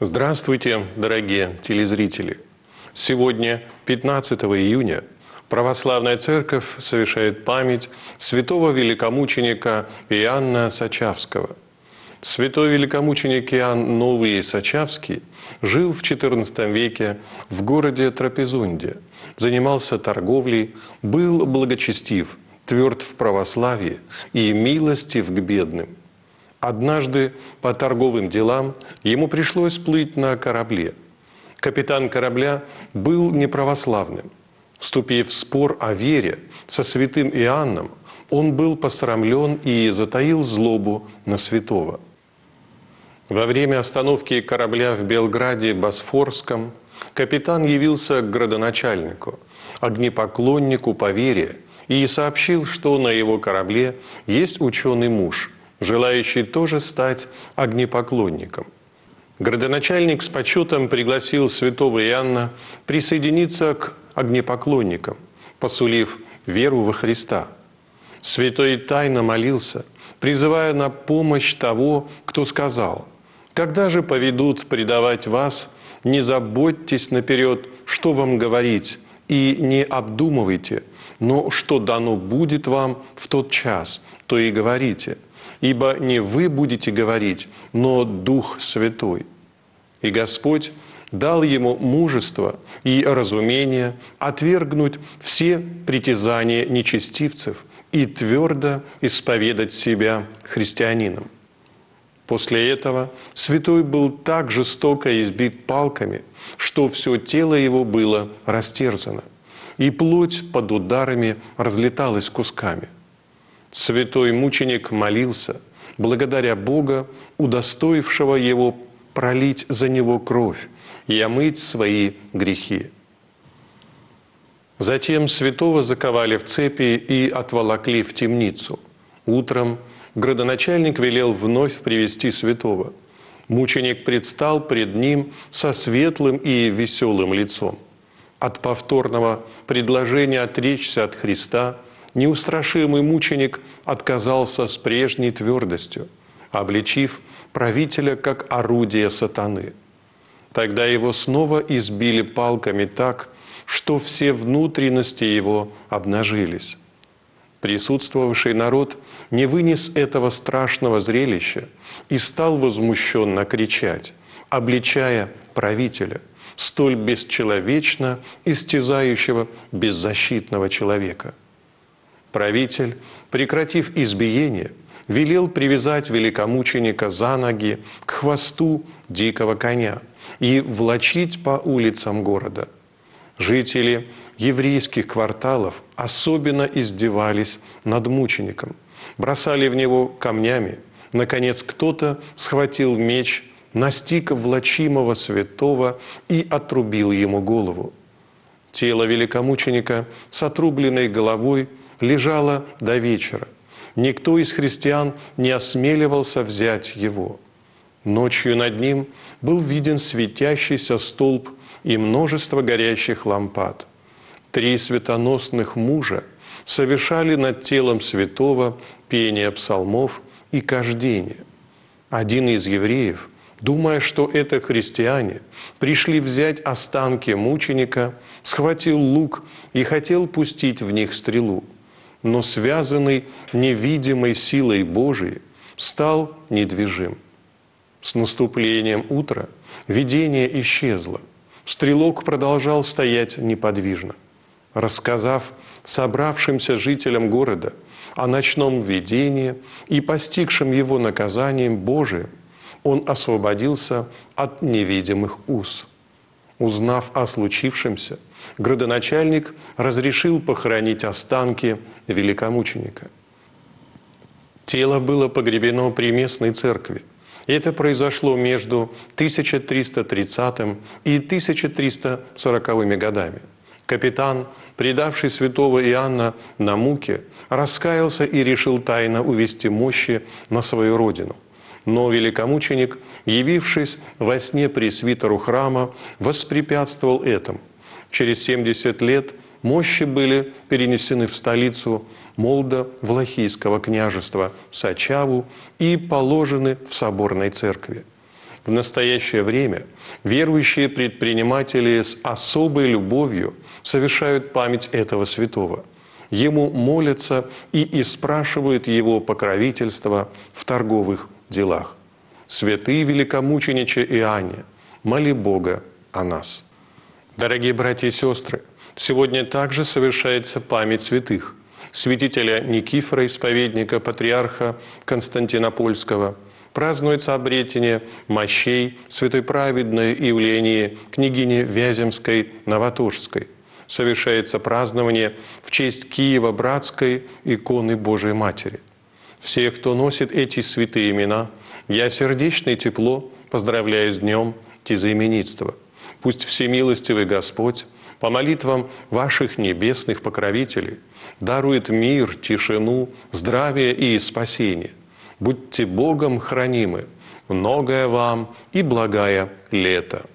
Здравствуйте, дорогие телезрители! Сегодня, 15 июня, Православная Церковь совершает память святого великомученика Иоанна Сачавского. Святой великомученик Иоанн Новый Сачавский жил в XIV веке в городе Трапезунде, занимался торговлей, был благочестив, тверд в православии и милостив к бедным – Однажды по торговым делам ему пришлось плыть на корабле. Капитан корабля был неправославным. Вступив в спор о вере со святым Иоанном, он был посрамлен и затаил злобу на святого. Во время остановки корабля в Белграде Босфорском капитан явился к градоначальнику, огнепоклоннику по вере, и сообщил, что на его корабле есть ученый муж – желающий тоже стать огнепоклонником. Городоначальник с почетом пригласил святого Иоанна присоединиться к огнепоклонникам, посулив веру во Христа. Святой тайно молился, призывая на помощь того, кто сказал, «Когда же поведут предавать вас, не заботьтесь наперед, что вам говорить, и не обдумывайте, но что дано будет вам в тот час, то и говорите, ибо не вы будете говорить, но Дух Святой. И Господь дал ему мужество и разумение отвергнуть все притязания нечестивцев и твердо исповедать себя христианином. После этого святой был так жестоко избит палками, что все тело его было растерзано, и плоть под ударами разлеталась кусками. Святой мученик молился, благодаря Бога, удостоившего его пролить за него кровь и омыть свои грехи. Затем святого заковали в цепи и отволокли в темницу. Утром – градоначальник велел вновь привести святого. Мученик предстал пред ним со светлым и веселым лицом. От повторного предложения отречься от Христа неустрашимый мученик отказался с прежней твердостью, обличив правителя как орудие сатаны. Тогда его снова избили палками так, что все внутренности его обнажились. Присутствовавший народ не вынес этого страшного зрелища и стал возмущенно кричать, обличая правителя, столь бесчеловечно истязающего беззащитного человека. Правитель, прекратив избиение, велел привязать великомученика за ноги к хвосту дикого коня и влачить по улицам города – Жители еврейских кварталов особенно издевались над мучеником, бросали в него камнями. Наконец кто-то схватил меч, настиг влачимого святого и отрубил ему голову. Тело великомученика с отрубленной головой лежало до вечера. Никто из христиан не осмеливался взять его. Ночью над ним был виден светящийся столб и множество горящих лампад. Три светоносных мужа совершали над телом святого пение псалмов и кождение. Один из евреев, думая, что это христиане, пришли взять останки мученика, схватил лук и хотел пустить в них стрелу, но связанный невидимой силой Божией стал недвижим. С наступлением утра видение исчезло – Стрелок продолжал стоять неподвижно, рассказав собравшимся жителям города о ночном видении и постигшем его наказанием Божие. он освободился от невидимых уз. Узнав о случившемся, градоначальник разрешил похоронить останки великомученика. Тело было погребено при местной церкви – и это произошло между 1330 и 1340 годами. Капитан, предавший святого Иоанна на муке, раскаялся и решил тайно увести мощи на свою родину. Но великомученик, явившись во сне пресвитеру храма, воспрепятствовал этому. Через 70 лет Мощи были перенесены в столицу Молда Влахийского княжества Сачаву и положены в соборной церкви. В настоящее время верующие предприниматели с особой любовью совершают память этого святого. Ему молятся и испрашивают его покровительство в торговых делах. Святые великомученичи Иоанне, моли Бога о нас. Дорогие братья и сестры, – Сегодня также совершается память святых, святителя Никифора, исповедника, патриарха Константинопольского. Празднуется обретение мощей святой праведной Евлении, княгини Вяземской, Новоторской. Совершается празднование в честь Киева Братской иконы Божией Матери. Все, кто носит эти святые имена, я сердечно и тепло поздравляю с днем тезаименитства. Пусть всемилостивый Господь по молитвам ваших небесных покровителей, дарует мир, тишину, здравие и спасение. Будьте Богом хранимы, многое вам и благая лето.